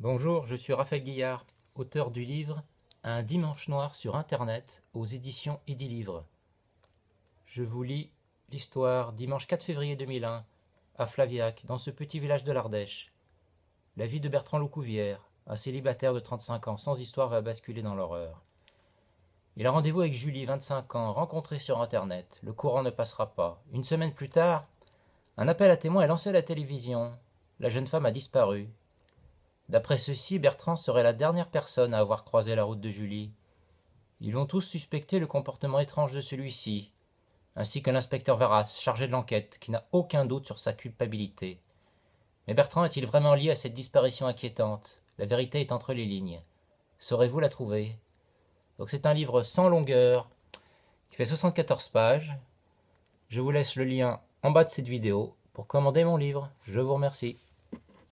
Bonjour, je suis Raphaël Guillard, auteur du livre Un dimanche noir sur Internet aux éditions Edilivre. Je vous lis l'histoire dimanche 4 février 2001 à Flaviac, dans ce petit village de l'Ardèche. La vie de Bertrand Loucouvière, un célibataire de 35 ans sans histoire, va basculer dans l'horreur. Il a rendez-vous avec Julie, 25 ans, rencontrée sur Internet. Le courant ne passera pas. Une semaine plus tard, un appel à témoins est lancé à la télévision. La jeune femme a disparu. D'après ceci, Bertrand serait la dernière personne à avoir croisé la route de Julie. Ils ont tous suspecté le comportement étrange de celui-ci, ainsi que l'inspecteur Varas, chargé de l'enquête, qui n'a aucun doute sur sa culpabilité. Mais Bertrand est-il vraiment lié à cette disparition inquiétante La vérité est entre les lignes. Saurez-vous la trouver Donc c'est un livre sans longueur, qui fait 74 pages. Je vous laisse le lien en bas de cette vidéo pour commander mon livre. Je vous remercie.